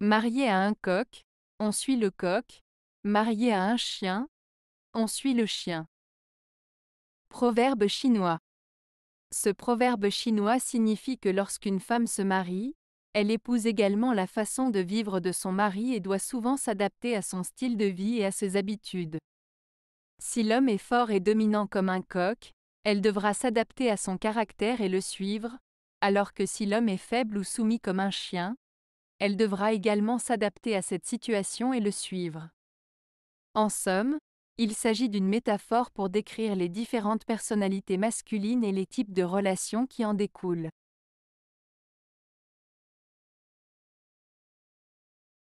Marié à un coq, on suit le coq. Marié à un chien, on suit le chien. Proverbe chinois. Ce proverbe chinois signifie que lorsqu'une femme se marie, elle épouse également la façon de vivre de son mari et doit souvent s'adapter à son style de vie et à ses habitudes. Si l'homme est fort et dominant comme un coq, elle devra s'adapter à son caractère et le suivre, alors que si l'homme est faible ou soumis comme un chien, elle devra également s'adapter à cette situation et le suivre. En somme, il s'agit d'une métaphore pour décrire les différentes personnalités masculines et les types de relations qui en découlent.